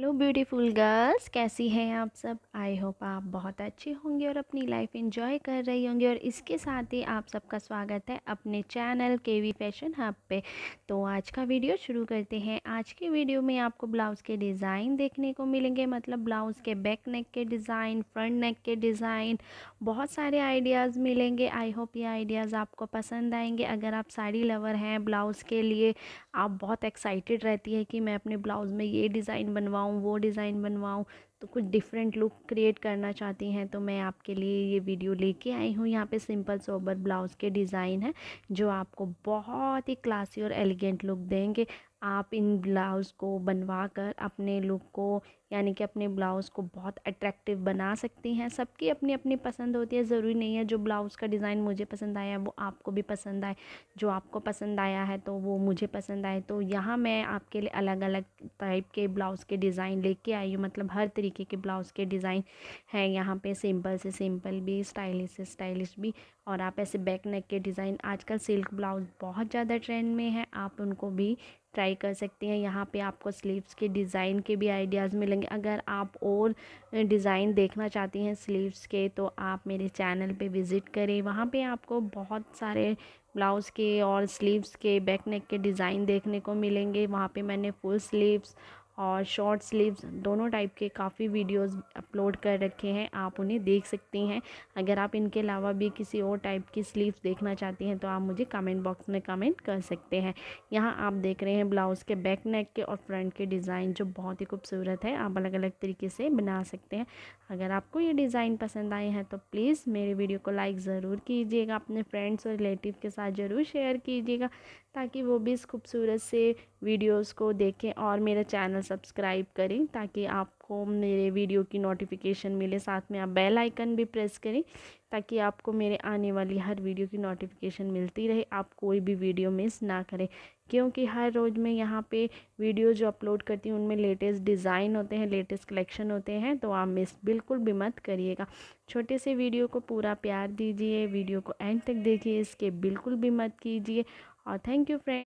hello beautiful girls कैसी हैं आप सब आई होप आप बहुत अच्छे होंगे और अपनी लाइफ एंजॉय कर रही होंगी और इसके साथ ही आप सबका स्वागत है अपने चैनल के वी फैशन हब पे तो आज का वीडियो शुरू करते हैं आज के वीडियो में आपको ब्लाउज़ के डिज़ाइन देखने को मिलेंगे मतलब ब्लाउज़ के बैक नेक के डिज़ाइन फ्रंट नेक के डिज़ाइन बहुत सारे आइडियाज़ मिलेंगे आई होप ये आइडियाज़ आपको पसंद आएंगे अगर आप साड़ी लवर हैं ब्लाउज़ के लिए आप बहुत एक्साइटेड रहती है कि मैं अपने ब्लाउज़ में ये डिज़ाइन बनवाऊँ बनवाऊँ वो डिज़ाइन बनवाऊँ तो कुछ डिफरेंट लुक क्रिएट करना चाहती हैं तो मैं आपके लिए ये वीडियो लेके आई हूँ यहाँ पे सिंपल सोबर ब्लाउज़ के डिज़ाइन है जो आपको बहुत ही क्लासी और एलिगेंट लुक देंगे आप इन ब्लाउज़ को बनवा कर अपने लुक को यानी कि अपने ब्लाउज़ को बहुत अट्रैक्टिव बना सकती हैं सबकी अपनी अपनी पसंद होती है ज़रूरी नहीं है जो ब्लाउज़ का डिज़ाइन मुझे पसंद आया है वो आपको भी पसंद आए जो आपको पसंद आया है तो वो मुझे पसंद आए तो यहाँ मैं आपके लिए अलग अलग टाइप के ब्लाउज़ के डिज़ाइन लेके आई हूँ मतलब हर तरीके के ब्लाउज़ के डिज़ाइन हैं यहाँ पर सिंपल से सिंपल भी स्टाइलिश से स्टाइलिश भी और आप ऐसे बैक नेक के डिज़ाइन आजकल सिल्क ब्लाउज़ बहुत ज़्यादा ट्रेंड में है आप उनको भी ट्राई कर सकते हैं यहाँ पे आपको स्लीव्स के डिज़ाइन के भी आइडियाज़ मिलेंगे अगर आप और डिज़ाइन देखना चाहती हैं स्लीव्स के तो आप मेरे चैनल पे विज़िट करें वहाँ पे आपको बहुत सारे ब्लाउज़ के और स्लीव्स के बैक नेक के डिज़ाइन देखने को मिलेंगे वहाँ पे मैंने फुल स्लीव्स और शॉर्ट स्लीव्स दोनों टाइप के काफ़ी वीडियोज़ अपलोड कर रखे हैं आप उन्हें देख सकती हैं अगर आप इनके अलावा भी किसी और टाइप की स्लीव्स देखना चाहती हैं तो आप मुझे कमेंट बॉक्स में कमेंट कर सकते हैं यहाँ आप देख रहे हैं ब्लाउज़ के बैक नेक के और फ्रंट के डिज़ाइन जो बहुत ही खूबसूरत है आप अलग अलग तरीके से बना सकते हैं अगर आपको ये डिज़ाइन पसंद आए हैं तो प्लीज़ मेरे वीडियो को लाइक ज़रूर कीजिएगा अपने फ्रेंड्स और रिलेटिव के साथ ज़रूर शेयर कीजिएगा ताकि वो भी इस खूबसूरत से वीडियोस को देखें और मेरा चैनल सब्सक्राइब करें ताकि आपको मेरे वीडियो की नोटिफिकेशन मिले साथ में आप बेल आइकन भी प्रेस करें ताकि आपको मेरे आने वाली हर वीडियो की नोटिफिकेशन मिलती रहे आप कोई भी वीडियो मिस ना करें क्योंकि हर रोज़ मैं यहाँ पे वीडियो जो अपलोड करती हूँ उनमें लेटेस्ट डिज़ाइन होते हैं लेटेस्ट कलेक्शन होते हैं तो आप मिस बिल्कुल भी मत करिएगा छोटे से वीडियो को पूरा प्यार दीजिए वीडियो को एंड तक देखिए इसके बिल्कुल भी मत कीजिए और थैंक यू फ्रेंड